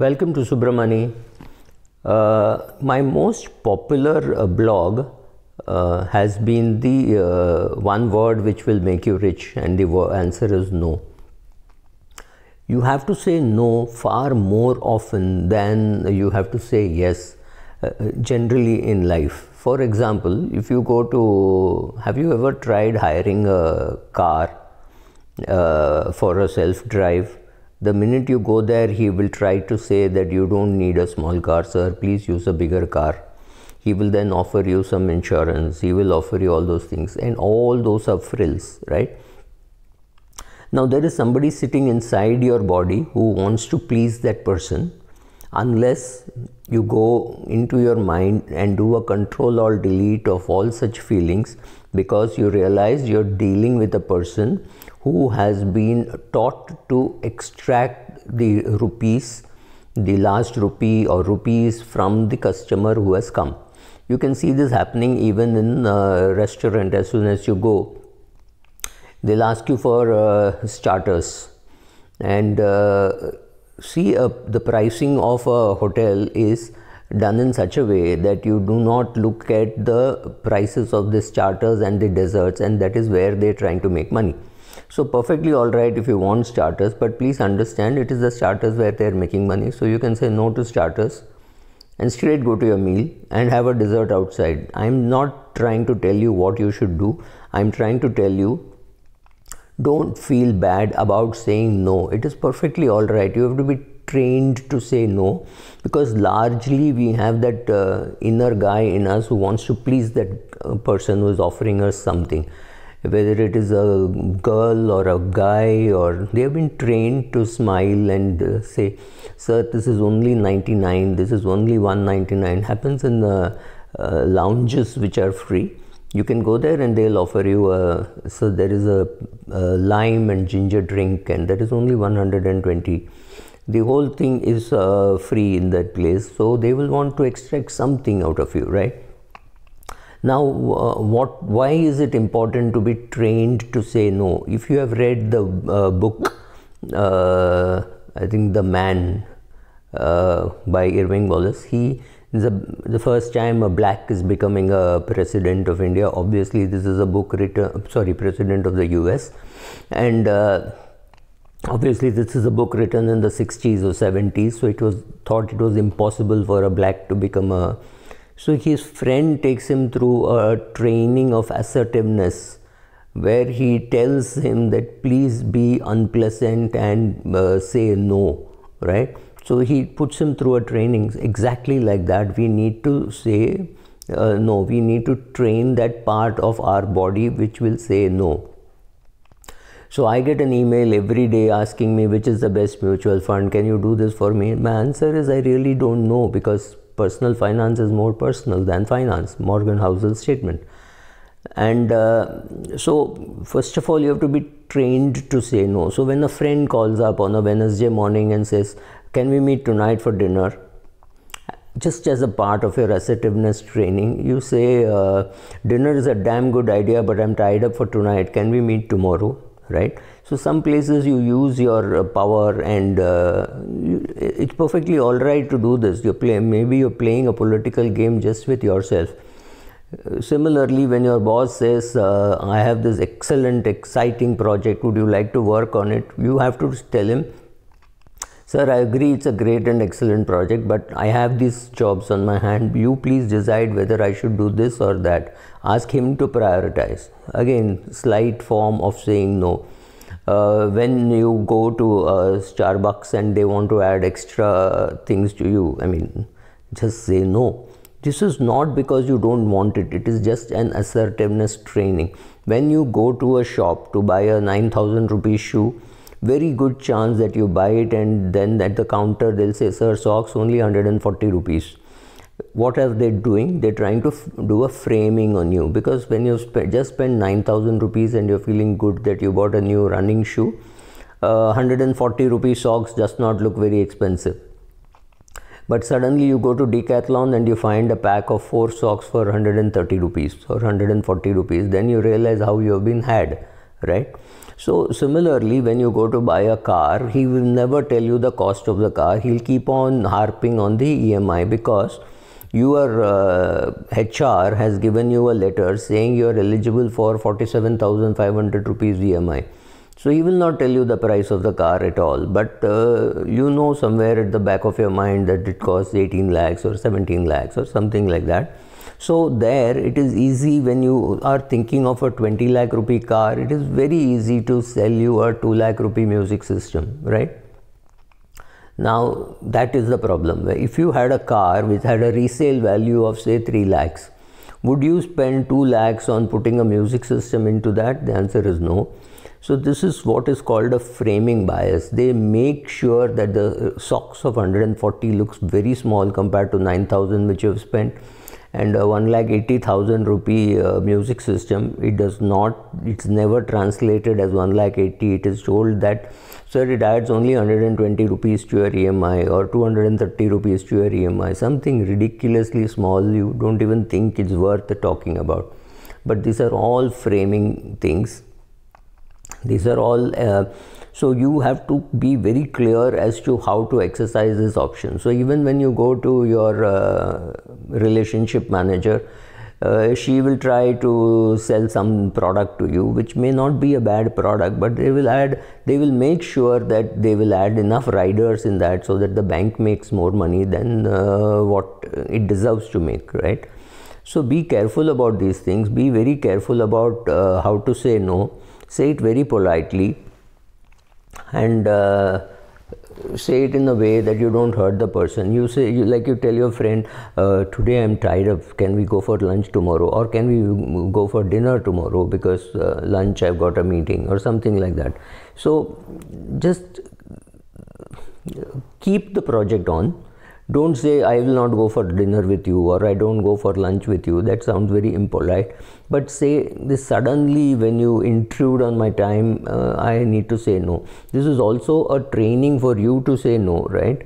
Welcome to Subramani. Uh, my most popular uh, blog uh, has been the uh, one word which will make you rich, and the answer is no. You have to say no far more often than you have to say yes, uh, generally in life. For example, if you go to, have you ever tried hiring a car uh, for a self drive? the minute you go there he will try to say that you don't need a small car sir please use a bigger car he will then offer you some insurance he will offer you all those things and all those are frills right now there is somebody sitting inside your body who wants to please that person unless you go into your mind and do a control or delete of all such feelings because you realize you're dealing with a person who has been taught to extract the rupees, the last rupee or rupees from the customer who has come. You can see this happening even in a restaurant as soon as you go. They'll ask you for uh, starters and uh, see uh, the pricing of a hotel is done in such a way that you do not look at the prices of these charters and the desserts and that is where they're trying to make money. So perfectly alright if you want starters but please understand it is the starters where they're making money so you can say no to starters and straight go to your meal and have a dessert outside. I'm not trying to tell you what you should do. I'm trying to tell you don't feel bad about saying no. It is perfectly alright. You have to be trained to say no because largely we have that uh, inner guy in us who wants to please that uh, person who is offering us something whether it is a girl or a guy or they have been trained to smile and uh, say sir this is only 99 this is only 199 happens in the uh, lounges which are free you can go there and they'll offer you a uh, so there is a, a lime and ginger drink and that is only 120 the whole thing is uh, free in that place. So they will want to extract something out of you, right? Now, uh, what? Why is it important to be trained to say no? If you have read the uh, book, uh, I think the Man uh, by Irving Wallace, he the, the first time a black is becoming a president of India. Obviously, this is a book written. Sorry, president of the U.S. and uh, obviously this is a book written in the 60s or 70s so it was thought it was impossible for a black to become a so his friend takes him through a training of assertiveness where he tells him that please be unpleasant and uh, say no right so he puts him through a training exactly like that we need to say uh, no we need to train that part of our body which will say no so I get an email every day asking me which is the best mutual fund, can you do this for me? My answer is I really don't know because personal finance is more personal than finance, Morgan Housel statement. And uh, so, first of all, you have to be trained to say no. So, when a friend calls up on a Wednesday morning and says, Can we meet tonight for dinner? just as a part of your assertiveness training, you say, uh, Dinner is a damn good idea, but I'm tied up for tonight. Can we meet tomorrow? right so some places you use your uh, power and uh, it's perfectly all right to do this you play maybe you're playing a political game just with yourself uh, similarly when your boss says uh, i have this excellent exciting project would you like to work on it you have to tell him Sir, I agree it's a great and excellent project, but I have these jobs on my hand. You please decide whether I should do this or that. Ask him to prioritize. Again, slight form of saying no. Uh, when you go to uh, Starbucks and they want to add extra uh, things to you, I mean, just say no. This is not because you don't want it, it is just an assertiveness training. When you go to a shop to buy a 9000 rupee shoe, very good chance that you buy it and then at the counter they'll say sir socks only 140 rupees what are they doing they're trying to do a framing on you because when you sp just spend 9000 rupees and you're feeling good that you bought a new running shoe uh, 140 rupee socks does not look very expensive but suddenly you go to decathlon and you find a pack of four socks for 130 rupees or 140 rupees then you realize how you have been had right? So similarly, when you go to buy a car, he will never tell you the cost of the car. He'll keep on harping on the EMI because your uh, HR has given you a letter saying you are eligible for 47,500 rupees EMI. So he will not tell you the price of the car at all, but uh, you know somewhere at the back of your mind that it costs 18 lakhs or 17 lakhs or something like that. So there it is easy when you are thinking of a 20 lakh rupee car, it is very easy to sell you a 2 lakh rupee music system, right? Now that is the problem. If you had a car which had a resale value of say 3 lakhs, would you spend 2 lakhs on putting a music system into that? The answer is no. So this is what is called a framing bias. They make sure that the uh, socks of 140 looks very small compared to 9000 which you have spent and uh, one lakh eighty thousand rupee uh, music system. It does not. It's never translated as one lakh eighty. It is told that sir, it adds only 120 rupees to your EMI or 230 rupees to your EMI. Something ridiculously small. You don't even think it's worth talking about. But these are all framing things. These are all. Uh, so you have to be very clear as to how to exercise this option. So even when you go to your uh, relationship manager, uh, she will try to sell some product to you which may not be a bad product but they will add they will make sure that they will add enough riders in that so that the bank makes more money than uh, what it deserves to make right so be careful about these things be very careful about uh, how to say no say it very politely and uh, say it in a way that you don't hurt the person you say you, like you tell your friend uh, today i'm tired of can we go for lunch tomorrow or can we go for dinner tomorrow because uh, lunch i've got a meeting or something like that so just uh, keep the project on don't say, I will not go for dinner with you or I don't go for lunch with you. That sounds very impolite. But say this suddenly when you intrude on my time, uh, I need to say no. This is also a training for you to say no, right?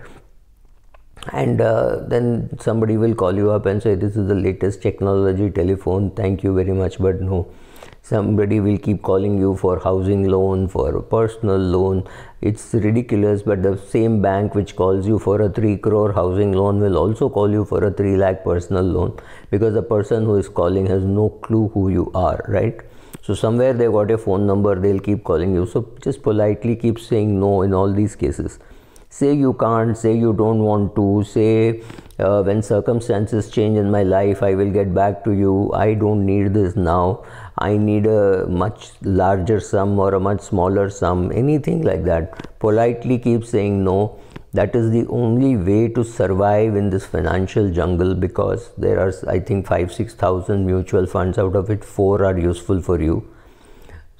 and uh, then somebody will call you up and say this is the latest technology telephone thank you very much but no somebody will keep calling you for housing loan for personal loan it's ridiculous but the same bank which calls you for a 3 crore housing loan will also call you for a 3 lakh personal loan because the person who is calling has no clue who you are right so somewhere they got a phone number they'll keep calling you so just politely keep saying no in all these cases say you can't say you don't want to say uh, when circumstances change in my life i will get back to you i don't need this now i need a much larger sum or a much smaller sum anything like that politely keep saying no that is the only way to survive in this financial jungle because there are i think 5 6000 mutual funds out of it four are useful for you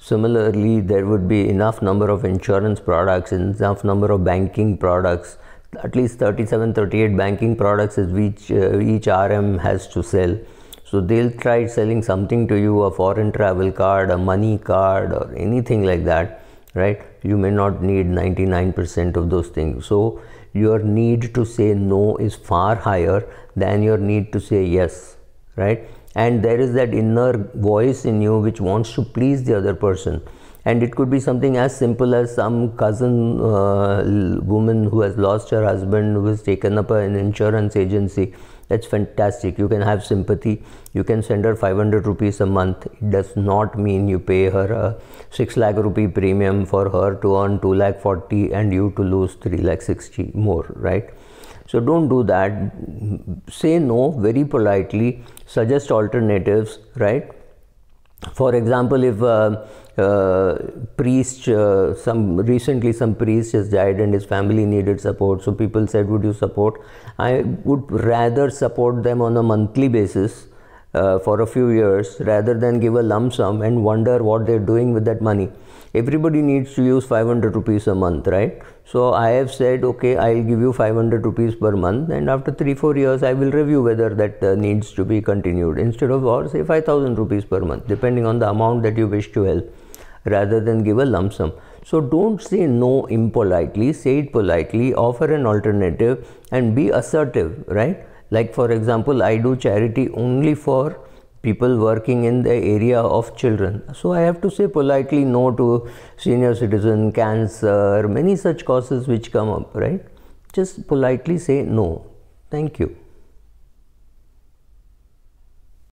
Similarly, there would be enough number of insurance products, enough number of banking products, at least 37, 38 banking products is which uh, each RM has to sell. So they'll try selling something to you, a foreign travel card, a money card or anything like that, right? You may not need 99% of those things. So your need to say no is far higher than your need to say yes, right? and there is that inner voice in you which wants to please the other person and it could be something as simple as some cousin uh, woman who has lost her husband who has taken up an insurance agency that's fantastic you can have sympathy you can send her 500 rupees a month it does not mean you pay her a 6 lakh rupee premium for her to earn 2 lakh 40 and you to lose 3 lakh 60 more right so don't do that. Say no very politely, suggest alternatives, right? For example, if a, uh, a uh, priest, uh, some recently some priest has died and his family needed support, so people said, "Would you support?" I would rather support them on a monthly basis uh, for a few years rather than give a lump sum and wonder what they're doing with that money everybody needs to use 500 rupees a month, right? So I have said, okay, I'll give you 500 rupees per month, and after three, four years, I will review whether that uh, needs to be continued instead of, or say, 5000 rupees per month, depending on the amount that you wish to help, rather than give a lump sum. So don't say no impolitely, say it politely, offer an alternative, and be assertive, right? Like, for example, I do charity only for people working in the area of children. So I have to say politely no to senior citizen, cancer, many such causes which come up, right? Just politely say no. Thank you.